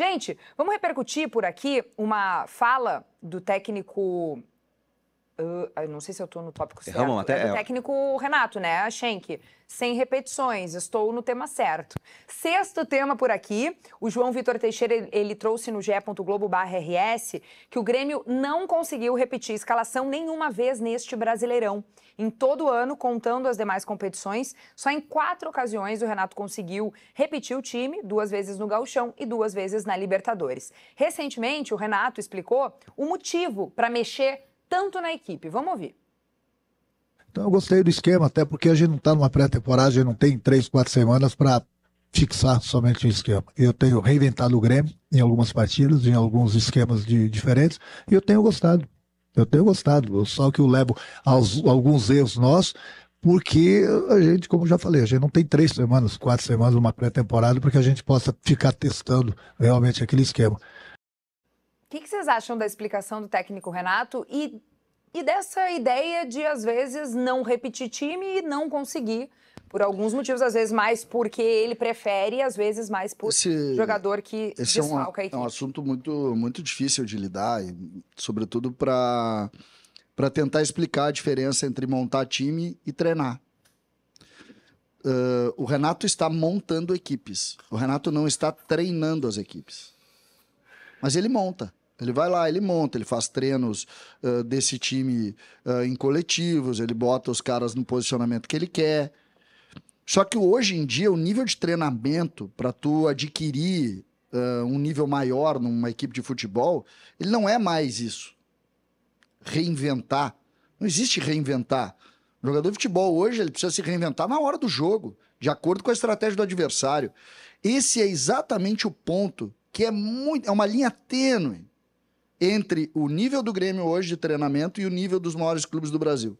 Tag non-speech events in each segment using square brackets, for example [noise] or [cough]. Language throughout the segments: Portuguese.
Gente, vamos repercutir por aqui uma fala do técnico Uh, não sei se eu estou no tópico certo. Ramon, até... é, é. técnico Renato, né? A Schenck. Sem repetições, estou no tema certo. Sexto tema por aqui, o João Vitor Teixeira, ele, trouxe no Globo/RS que o Grêmio não conseguiu repetir escalação nenhuma vez neste Brasileirão. Em todo ano, contando as demais competições, só em quatro ocasiões o Renato conseguiu repetir o time, duas vezes no Gauchão e duas vezes na Libertadores. Recentemente, o Renato explicou o motivo para mexer tanto na equipe. Vamos ouvir. Então eu gostei do esquema, até porque a gente não está numa pré-temporada, a gente não tem três, quatro semanas para fixar somente um esquema. Eu tenho reinventado o Grêmio em algumas partidas, em alguns esquemas de, diferentes, e eu tenho gostado. Eu tenho gostado, só que eu levo aos, alguns erros nossos, porque a gente, como já falei, a gente não tem três semanas, quatro semanas, uma pré-temporada, para que a gente possa ficar testando realmente aquele esquema que, que vocês acham da explicação do técnico Renato e, e dessa ideia de, às vezes, não repetir time e não conseguir? Por alguns motivos, às vezes mais porque ele prefere, às vezes mais por esse, jogador que esse desfalca é um, a equipe. É um assunto muito, muito difícil de lidar, e, sobretudo para tentar explicar a diferença entre montar time e treinar. Uh, o Renato está montando equipes. O Renato não está treinando as equipes. Mas ele monta. Ele vai lá, ele monta, ele faz treinos uh, desse time uh, em coletivos, ele bota os caras no posicionamento que ele quer. Só que hoje em dia, o nível de treinamento para tu adquirir uh, um nível maior numa equipe de futebol, ele não é mais isso. Reinventar. Não existe reinventar. O jogador de futebol hoje ele precisa se reinventar na hora do jogo, de acordo com a estratégia do adversário. Esse é exatamente o ponto que é muito. É uma linha tênue entre o nível do Grêmio hoje de treinamento e o nível dos maiores clubes do Brasil.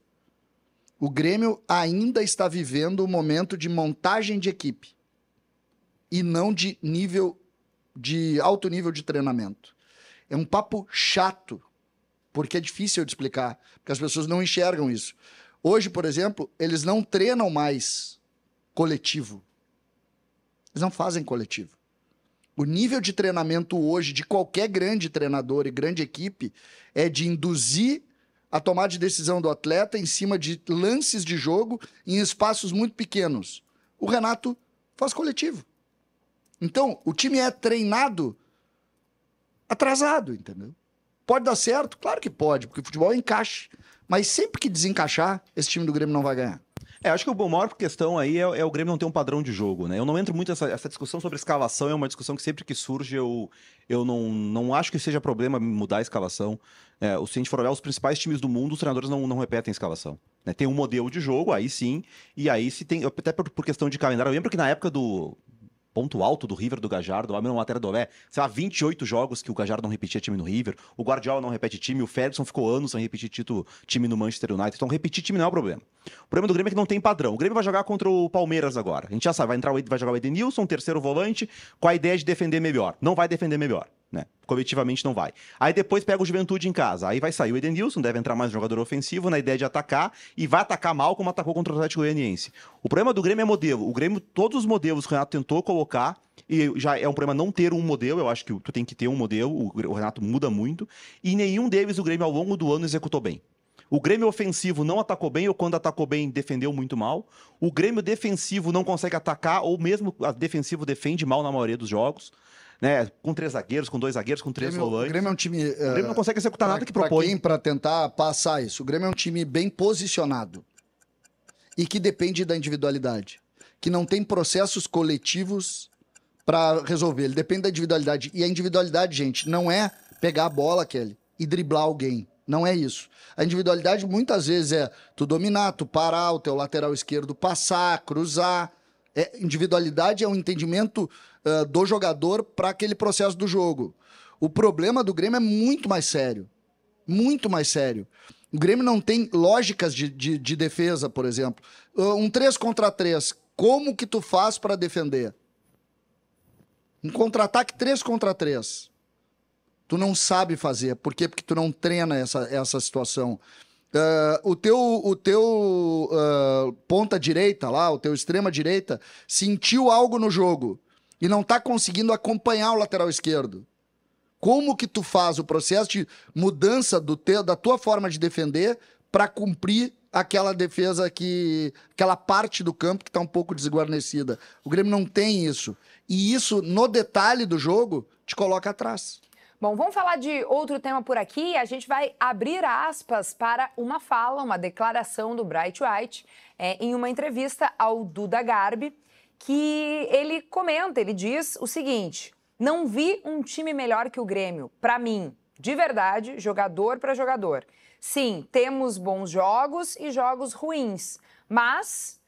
O Grêmio ainda está vivendo o um momento de montagem de equipe e não de nível de alto nível de treinamento. É um papo chato, porque é difícil de explicar, porque as pessoas não enxergam isso. Hoje, por exemplo, eles não treinam mais coletivo. Eles não fazem coletivo. O nível de treinamento hoje de qualquer grande treinador e grande equipe é de induzir a tomada de decisão do atleta em cima de lances de jogo em espaços muito pequenos. O Renato faz coletivo. Então, o time é treinado atrasado, entendeu? Pode dar certo? Claro que pode, porque o futebol é encaixe. Mas sempre que desencaixar, esse time do Grêmio não vai ganhar. É, acho que o maior questão aí é, é, o Grêmio não ter um padrão de jogo, né? Eu não entro muito nessa essa discussão sobre escalação, é uma discussão que sempre que surge eu, eu não, não acho que seja problema mudar a escalação. É, se a gente for olhar os principais times do mundo, os treinadores não, não repetem a escalação. Né? Tem um modelo de jogo, aí sim, e aí se tem, até por, por questão de calendário, eu lembro que na época do, ponto alto do River do Gajardo, a mesma matéria do Olé, sei lá, 28 jogos que o Gajardo não repetia time no River, o Guardiola não repete time, o Ferguson ficou anos sem repetir título, time no Manchester United, então repetir time não é o problema. O problema do Grêmio é que não tem padrão. O Grêmio vai jogar contra o Palmeiras agora. A gente já sabe, vai entrar vai jogar o Edenilson, terceiro volante, com a ideia de defender melhor. Não vai defender melhor né? Coletivamente não vai. Aí depois pega o Juventude em casa. Aí vai sair o Edenilson, deve entrar mais um jogador ofensivo na ideia de atacar e vai atacar mal como atacou contra o Atlético Goianiense. O problema do Grêmio é modelo. O Grêmio, todos os modelos que o Renato tentou colocar, e já é um problema não ter um modelo, eu acho que tu tem que ter um modelo, o Renato muda muito, e nenhum deles o Grêmio ao longo do ano executou bem. O Grêmio ofensivo não atacou bem, ou quando atacou bem, defendeu muito mal. O Grêmio defensivo não consegue atacar, ou mesmo defensivo defende mal na maioria dos jogos né? Com três zagueiros, com dois zagueiros, com três volantes. O Grêmio é um time. Uh, o Grêmio eh, não consegue executar pra, nada que propõe. Para tentar passar isso, o Grêmio é um time bem posicionado e que depende da individualidade, que não tem processos coletivos para resolver. Ele depende da individualidade e a individualidade, gente, não é pegar a bola, Kelly, e driblar alguém. Não é isso. A individualidade muitas vezes é tu dominar, tu parar, o teu lateral esquerdo passar, cruzar. É, individualidade é um entendimento ah, do jogador para aquele processo do jogo. O problema do Grêmio é muito mais sério. Muito mais sério. O Grêmio não tem lógicas de, de, de defesa, por exemplo. Ah, um 3 contra 3, como que tu faz para defender? Um contra-ataque 3 contra 3. Tu não sabe fazer. Por quê? Porque tu não treina essa, essa situação. Uh, o teu, o teu uh, ponta direita lá, o teu extrema direita, sentiu algo no jogo e não está conseguindo acompanhar o lateral esquerdo. Como que tu faz o processo de mudança do te, da tua forma de defender para cumprir aquela defesa que aquela parte do campo que está um pouco desguarnecida. O Grêmio não tem isso. E isso no detalhe do jogo te coloca atrás. Bom, vamos falar de outro tema por aqui. A gente vai abrir aspas para uma fala, uma declaração do Bright White é, em uma entrevista ao Duda Garbi que ele comenta, ele diz o seguinte: não vi um time melhor que o Grêmio, para mim, de verdade, jogador para jogador. Sim, temos bons jogos e jogos ruins, mas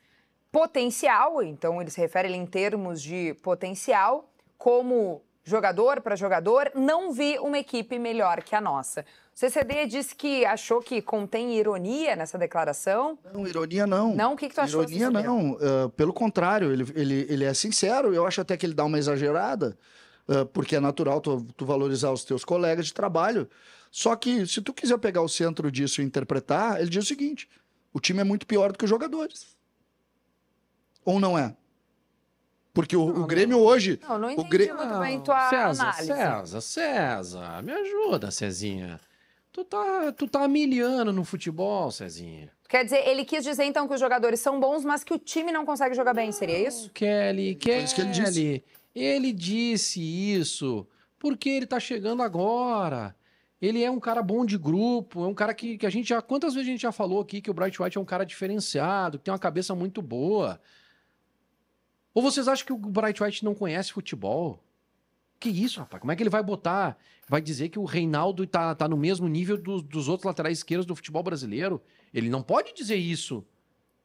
potencial, então ele se refere em termos de potencial, como jogador para jogador, não vi uma equipe melhor que a nossa. CCD disse que achou que contém ironia nessa declaração. Não, ironia não. Não, o que, que tu achou? Ironia não, uh, pelo contrário, ele, ele, ele é sincero, eu acho até que ele dá uma exagerada, uh, porque é natural tu, tu, valorizar os teus colegas de trabalho. Só que se tu quiser pegar o centro disso e interpretar, ele diz o seguinte, o time é muito pior do que os jogadores. Ou não é? Porque o, não, o Grêmio não, hoje... Não, não entendi Grêmio... muito bem tua César, análise. César, César, me ajuda, Cezinha. Tu tá, tu tá miliano no futebol, Cezinha. Quer dizer, ele quis dizer então que os jogadores são bons, mas que o time não consegue jogar bem, seria isso? Kelly, Kelly, isso ele, disse. ele disse isso porque ele tá chegando agora. Ele é um cara bom de grupo, é um cara que, que a gente já. Quantas vezes a gente já falou aqui que o Bright White é um cara diferenciado, que tem uma cabeça muito boa. Ou vocês acham que o Bright White não conhece futebol? Que isso, rapaz? Como é que ele vai botar? Vai dizer que o Reinaldo tá, tá no mesmo nível do, dos outros laterais esquerdos do futebol brasileiro? Ele não pode dizer isso.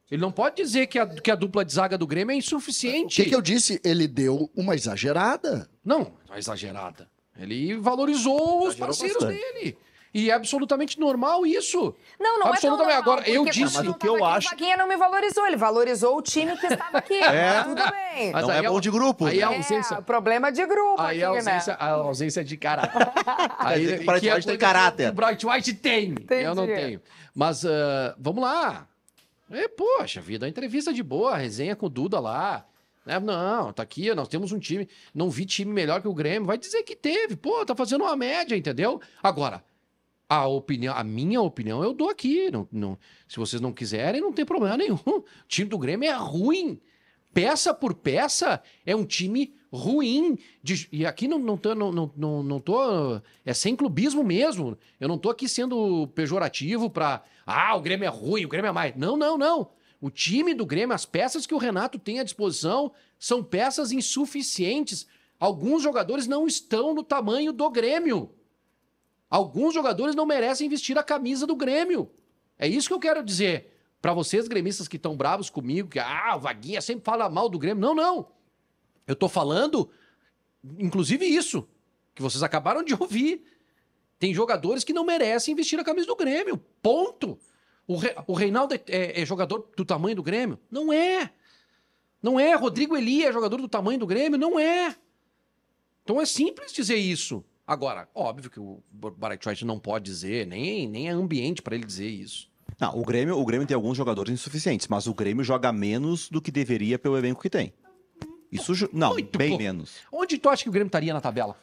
Ele não pode dizer que a, que a dupla de zaga do Grêmio é insuficiente. O que, que eu disse? Ele deu uma exagerada. Não, uma exagerada. Ele valorizou Exagerou os parceiros bastante. dele. E é absolutamente normal isso. Não, não absolutamente. é tão normal. Agora, eu disse... o que eu é acho... O Vaguinha não me valorizou, ele valorizou o time que estava aqui. [laughs] É. Tudo bem. Mas não é, bom de grupo. Aí a né? ausência... É, o problema é de grupo aí aqui, a né? ausência, né? a ausência de caráter. [laughs] aí, o é Bright White tem caráter. O Bright White tem. Entendi. Eu não tenho. Mas uh, vamos lá. E, poxa vida, a entrevista de boa, a resenha com o Duda lá. Né? Não, tá aqui, nós temos um time. Não vi time melhor que o Grêmio. Vai dizer que teve. Pô, tá fazendo uma média, entendeu? Agora, a opinião, a minha opinião eu dou aqui. Não, não, se vocês não quiserem, não tem problema [laughs] nenhum. O time do Grêmio é ruim. Peça por peça, é um time ruim. De, e aqui não, não, tô, não, não, não, não tô. É sem clubismo mesmo. Eu não tô aqui sendo pejorativo para. Ah, o Grêmio é ruim, o Grêmio é mais. Não, não, não. O time do Grêmio, as peças que o Renato tem à disposição, são peças insuficientes. Alguns jogadores não estão no tamanho do Grêmio. Alguns jogadores não merecem vestir a camisa do Grêmio. É isso que eu quero dizer. Para vocês, gremistas que estão bravos comigo, que ah, o Vaguinha sempre fala mal do Grêmio. Não, não. Eu tô falando, inclusive, isso que vocês acabaram de [laughs] ouvir. Tem jogadores que não merecem vestir a camisa do Grêmio. Ponto. O, Re... o Reinaldo é, é, é jogador do tamanho do Grêmio? Não é. Não é. Rodrigo Eli é jogador do tamanho do Grêmio? Não é. Então é simples dizer isso. Agora, óbvio que o Baratiot não pode dizer, nem, nem é ambiente para ele dizer isso. Não, o Grêmio, o Grêmio tem alguns jogadores insuficientes, mas o Grêmio joga menos do que deveria pelo elenco que tem. Isso não, Muito bem menos. Onde tu acha que o Grêmio estaria na tabela?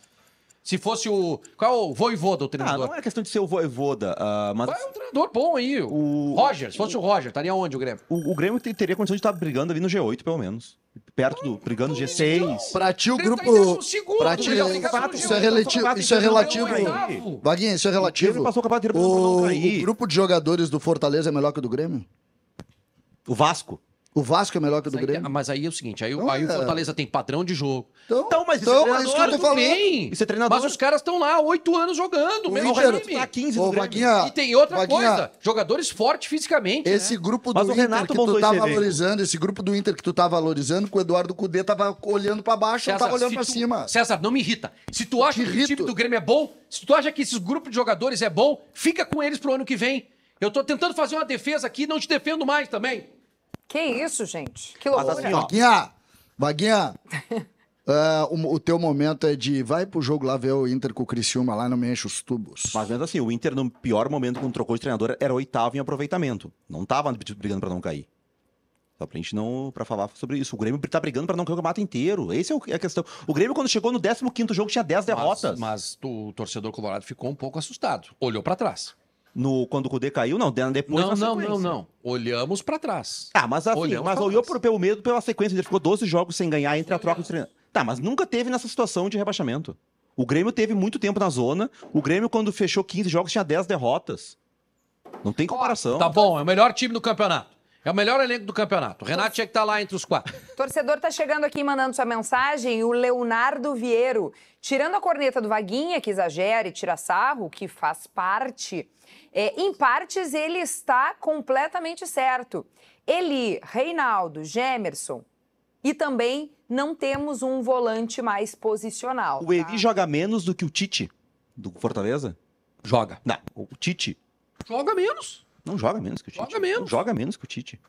Se fosse o. Qual é o voivoda, o ah, treinador? Ah, não é questão de ser o voivoda. Uh, ah, mas... Vai um treinador bom aí. O... Roger, se fosse o, o Roger, estaria onde o Grêmio? O, o Grêmio teria condição de estar brigando ali no G8, pelo menos perto do, brigando G6. Pra ti o grupo. Tá pra ti, isso é relativo. Isso é relativo. Vaguinha, isso é relativo. o, o grupo de jogadores do Fortaleza é melhor que o do Grêmio? O Vasco. O Vasco é melhor que o do aí, Grêmio. Mas aí é o seguinte, aí, então, aí é... o Fortaleza tem padrão de jogo. Então, então mas então, é, é, isso que eu tô falando. treinador. Mas os caras estão lá oito anos jogando, o mesmo Inter, time. Tá 15 Ô, Vaguinha, e tem outra Vaguinha, coisa, jogadores fortes fisicamente. Esse né? grupo do Inter Renato que tu tá valorizando, esse grupo do Inter que tu tá valorizando, que o Eduardo Cudê tava olhando pra baixo, César, não tava olhando pra tu, cima. César, não me irrita. Se tu acha que o time do Grêmio é bom, se tu acha que esse grupo de jogadores é bom, fica com eles pro ano que vem. Eu tô tentando fazer uma defesa aqui, não te defendo mais também. Que isso, gente? Que loucura. Mas assim, ó, Vaguinha! Vaguinha! Uh, [laughs] o, o, teu momento é de vai pro jogo lá ver o Inter com o Criciúma lá, não me enche os tubos. Mas mesmo assim, o Inter no pior momento quando trocou de treinador era oitavo em aproveitamento. Não tava brigando para não cair. Só pra gente não. pra falar sobre isso. O Grêmio tá brigando pra não cair o campeonato inteiro. Essa é, é a questão. O Grêmio, quando chegou no 15 jogo, tinha 10 derrotas. Mas, mas o torcedor colorado ficou um pouco assustado. Olhou para trás no, quando o Cudê caiu, não, depois Não, não, não, não. Olhamos para trás. Ah mas assim, Olhamos mas olhou por, pelo medo pela sequência, ele ficou 12 jogos sem ganhar entre a troca de treinador. Tá, mas nunca teve nessa situação de rebaixamento. O Grêmio teve muito tempo na zona. O Grêmio, quando fechou 15 jogos, tinha 10 derrotas. Não tem comparação. Tá bom, é o melhor time do campeonato. É o melhor elenco do campeonato. O Renato tinha que estar tá lá entre os quatro. [laughs] Torcedor tá chegando aqui mandando sua mensagem. O Leonardo Vieiro, tirando a corneta do Vaguinha, que exagera e tira sarro, que faz parte, é, em partes ele está completamente certo. Eli, Reinaldo, Gemerson e também não temos um volante mais posicional. O tá? Eli joga menos do que o Tite, do Fortaleza? Joga. Não, o Tite. Joga menos. Não joga menos que o Tite. Joga menos. Não joga menos que o Tite.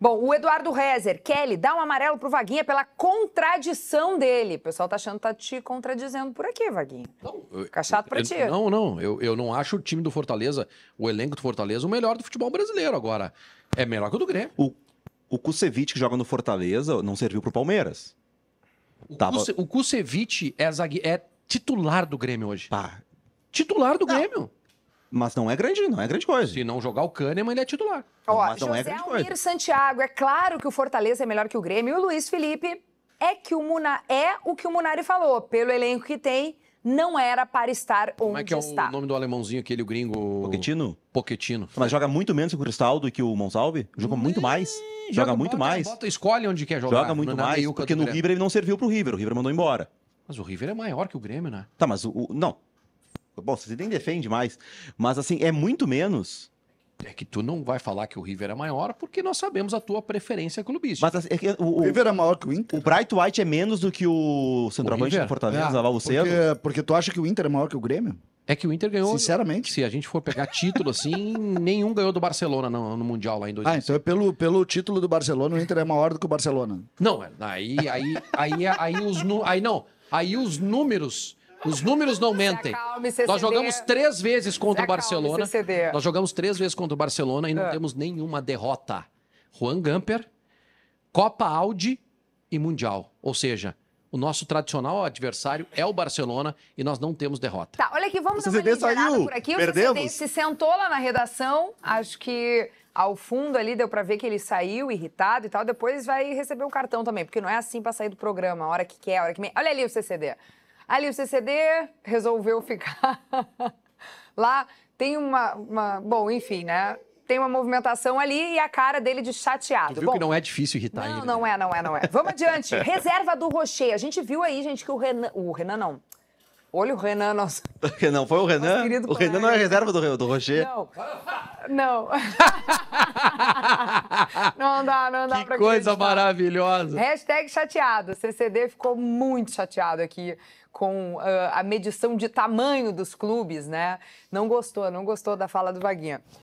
Bom, o Eduardo Rezer, Kelly, dá um amarelo pro Vaguinha pela contradição dele. O pessoal tá achando que tá te contradizendo por aqui, Vaguinha. Não, Fica chato pra eu, ti. Não, não. Eu, eu não acho o time do Fortaleza, o elenco do Fortaleza, o melhor do futebol brasileiro agora. É melhor que o do Grêmio. O, o que joga no Fortaleza não serviu pro Palmeiras. O, Tava... Kuse, o é, zague... é titular do Grêmio hoje. Tá. Titular do não. Grêmio. Mas não é grande, não é grande coisa. Se não jogar o Kahneman, ele é titular. Ó, mas não José é grande Almir coisa. Santiago, é claro que o Fortaleza é melhor que o Grêmio. E o Luiz Felipe é que o Muna é o que o Munari falou, pelo elenco que tem, não era para estar onde Como é que é está. o nome do alemãozinho aquele, gringo? Poquetino? Poquetino. Mas joga muito menos que o Cristaldo e que o Monsalve? Hum, joga muito mais. Joga, muito bota, mais. Bota, escolhe onde quer jogar. joga muito mais, porque no River ele não serviu pro River, o River mandou embora. Mas o River é maior que o Grêmio, né? Tá, mas o, o- não, Bom, você nem defende mais. Mas assim, é muito menos. É que tu não vai falar que o River é maior, porque nós sabemos a tua preferência clubista Mas assim, é que, o, o, River é maior que o Inter. O Bright White é menos do que o centroavante de Fortaleza, é, Valcedo. Porque, porque tu acha que o Inter é maior que o Grêmio? É que o Inter ganhou. Sinceramente. Se a gente for pegar título assim, [laughs] nenhum ganhou do Barcelona no, no Mundial lá em 2000. Ah, então é pelo, pelo título do Barcelona, o Inter é maior do que o Barcelona. Não, é, aí, aí, aí, aí, é, aí os. Aí não. Aí os números os números não mentem. Acalme, nós jogamos três vezes contra acalme, o Barcelona. CCD. Nós jogamos três vezes contra o Barcelona e não é. temos nenhuma derrota. Juan Gamper, Copa Audi e Mundial. Ou seja, o nosso tradicional adversário é o Barcelona e nós não temos derrota. Tá, olha aqui, vamos dar uma saiu. por aqui. Perdemos. O CCD se sentou lá na redação, acho que ao fundo ali deu para ver que ele saiu irritado e tal, depois vai receber um cartão também, porque não é assim para sair do programa, a hora que quer, a hora que... Olha ali o CCD. Ali o CCD resolveu ficar [laughs] lá. Tem uma, uma, Bom, enfim, né? Tem uma movimentação ali e a cara dele de chateado. Tu viu Bom, que não é difícil irritar não, ele. Não, não né? é, não é, não é. Vamos adiante. [laughs] Reserva do Rocher. A gente viu aí, gente, que o Renan. O Renan não. Olha o Renan, nosso. [laughs] Não, foi o Renan? O Renan não é reserva do, do Roger. Não. Não. não dá, não dá que pra coisa acreditar. maravilhosa. Hashtag chateado. CCD ficou muito chateado aqui com uh, a medição de tamanho dos clubes, né? Não gostou, não gostou da fala do Vaguinha.